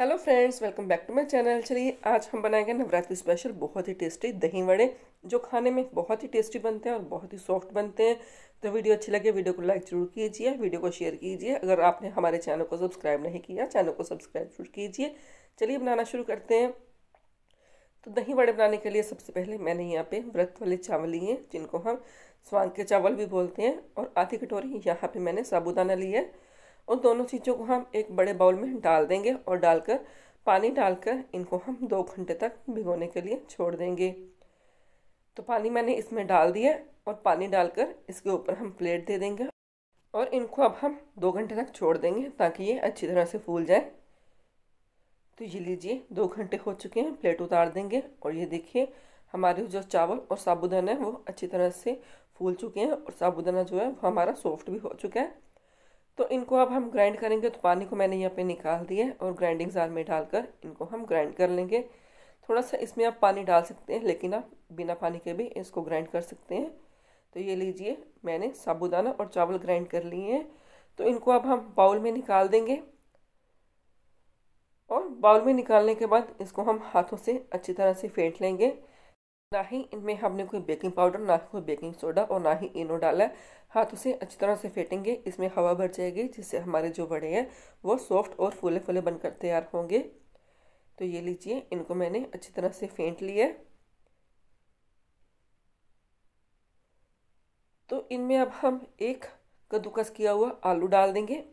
hello friends welcome back to my channel चलिए आज हम बनाएंगे नवरात्रि स्पेशल बहुत ही टेस्टी दही वड़े जो खाने में बहुत ही टेस्टी बनते हैं और बहुत ही सॉफ्ट बनते हैं तो वीडियो अच्छी लगे वीडियो को लाइक जरूर कीजिए वीडियो को शेयर कीजिए अगर आपने हमारे चैनल को सब्सक्राइब नहीं किया चैनल को सब्सक्राइब जरूर कीजिए चलिए बनाना शुरू करते हैं तो दही वड़े बनाने के लिए सबसे पहले मैंने यहाँ पे व्रत वाले चावल लिए जिनको हम स्वांग के चावल भी बोलते हैं और आधी कटोरी यहाँ पर मैंने साबुदाना लिया है उन दोनों चीज़ों को हम एक बड़े बाउल में डाल देंगे और डालकर पानी डालकर इनको हम दो घंटे तक भिगोने के लिए छोड़ देंगे तो पानी मैंने इसमें डाल दिया और पानी डालकर इसके ऊपर हम प्लेट दे देंगे और इनको अब हम दो घंटे तक छोड़ देंगे ताकि ये अच्छी तरह से फूल जाए तो ये लीजिए दो घंटे हो चुके हैं प्लेट उतार देंगे और ये देखिए हमारे जो चावल और साबुदाना है वो अच्छी तरह से फूल चुके हैं और साबुदाना जो है वो हमारा सॉफ्ट भी हो चुका है तो इनको अब हम ग्राइंड करेंगे तो पानी को मैंने यहाँ पे निकाल दिया और ग्राइंडिंग जार में डालकर इनको हम ग्राइंड कर लेंगे थोड़ा सा इसमें आप पानी डाल सकते हैं लेकिन आप बिना पानी के भी इसको ग्राइंड कर सकते हैं तो ये लीजिए मैंने साबुदाना और चावल ग्राइंड कर लिए हैं तो इनको अब हम बाउल में निकाल देंगे और बाउल में निकालने के बाद इसको हम हाथों से अच्छी तरह से फेंट लेंगे ना ही इनमें हमने कोई बेकिंग पाउडर ना ही कोई बेकिंग सोडा और ना ही इनो डाला है हाथों तो से अच्छी तरह से फेंटेंगे इसमें हवा भर जाएगी जिससे हमारे जो बड़े हैं वो सॉफ्ट और फूले फूले बनकर तैयार होंगे तो ये लीजिए इनको मैंने अच्छी तरह से फेंट लिया तो इनमें अब हम एक कद्दूकस किया हुआ आलू डाल देंगे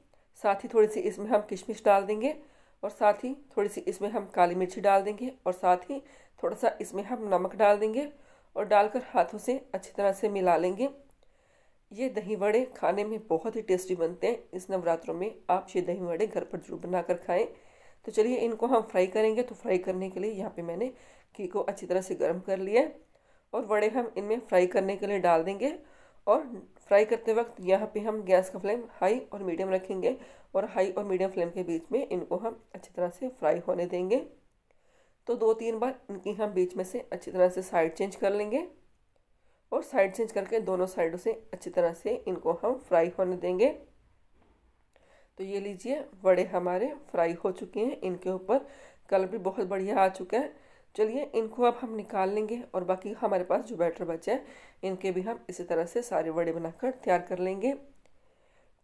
साथ ही थोड़ी सी इसमें हम किशमिश डाल देंगे और साथ ही थोड़ी सी इसमें हम काली मिर्ची डाल देंगे और साथ ही थोड़ा सा इसमें हम नमक डाल देंगे और डालकर हाथों से अच्छी तरह से मिला लेंगे ये दही वड़े खाने में बहुत ही टेस्टी बनते हैं इस नवरात्रों में आप ये दही वड़े घर पर जरूर बना कर खाएँ तो चलिए इनको हम फ्राई करेंगे तो फ्राई करने के लिए यहाँ पे मैंने घी को अच्छी तरह से गर्म कर लिया और वड़े हम इनमें फ्राई करने के लिए डाल देंगे और फ्राई करते वक्त यहाँ पे हम गैस का फ्लेम हाई और मीडियम रखेंगे और हाई और मीडियम फ्लेम के बीच में इनको हम अच्छी तरह से फ्राई होने देंगे तो दो तीन बार इनकी हम बीच में से अच्छी तरह से साइड चेंज कर लेंगे और साइड चेंज करके दोनों साइडों से अच्छी तरह से इनको हम फ्राई होने देंगे तो ये लीजिए बड़े हमारे फ्राई हो चुके हैं इनके ऊपर कलर भी बहुत बढ़िया आ चुका है चलिए इनको अब हम निकाल लेंगे और बाकी हमारे पास जो बैटर बचे हैं इनके भी हम इसी तरह से सारे वड़े बनाकर तैयार कर लेंगे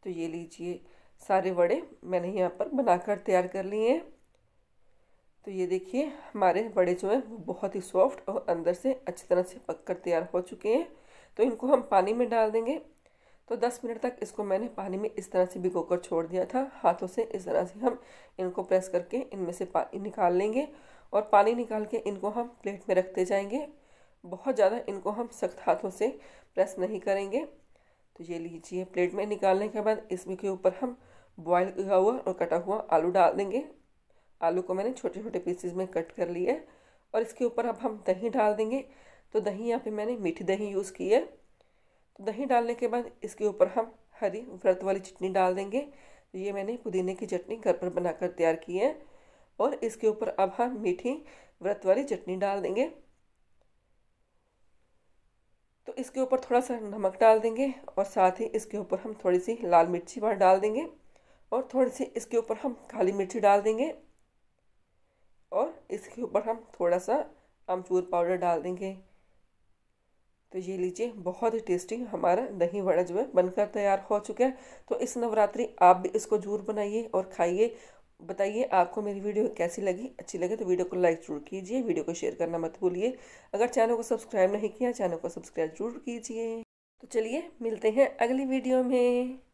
तो ये लीजिए सारे वड़े मैंने यहाँ पर बनाकर तैयार कर लिए हैं तो ये देखिए हमारे वड़े जो हैं वो बहुत ही सॉफ्ट और अंदर से अच्छी तरह से पक कर तैयार हो चुके हैं तो इनको हम पानी में डाल देंगे तो 10 मिनट तक इसको मैंने पानी में इस तरह से भिगो कर छोड़ दिया था हाथों से इस तरह से हम इनको प्रेस करके इनमें से पानी निकाल लेंगे और पानी निकाल के इनको हम प्लेट में रखते जाएंगे बहुत ज़्यादा इनको हम सख्त हाथों से प्रेस नहीं करेंगे तो ये लीजिए प्लेट में निकालने के बाद इसमें के ऊपर हम बॉयल किया हुआ और कटा हुआ आलू डाल देंगे आलू को मैंने छोटे छोटे पीसेज में कट कर लिए और इसके ऊपर अब हम दही डाल देंगे तो दही यहाँ पे मैंने मीठी दही यूज़ की है दही डालने के बाद इसके ऊपर हम हरी व्रत वाली चटनी डाल देंगे ये मैंने पुदीने की चटनी घर पर बनाकर तैयार की है और इसके ऊपर अब हम मीठी व्रत वाली चटनी डाल देंगे तो इसके ऊपर थोड़ा सा नमक डाल देंगे और साथ ही इसके ऊपर हम थोड़ी सी लाल मिर्ची बार डाल देंगे और थोड़ी सी इसके ऊपर हम काली मिर्ची डाल देंगे और इसके ऊपर हम थोड़ा सा अमचूर पाउडर डाल देंगे तो ये लीजिए बहुत ही टेस्टी हमारा दही वड़ा जो है बनकर तैयार हो चुका है तो इस नवरात्रि आप भी इसको जरूर बनाइए और खाइए बताइए आपको मेरी वीडियो कैसी लगी अच्छी लगे तो वीडियो को लाइक जरूर कीजिए वीडियो को शेयर करना मत भूलिए अगर चैनल को सब्सक्राइब नहीं किया चैनल को सब्सक्राइब जरूर कीजिए तो चलिए मिलते हैं अगली वीडियो में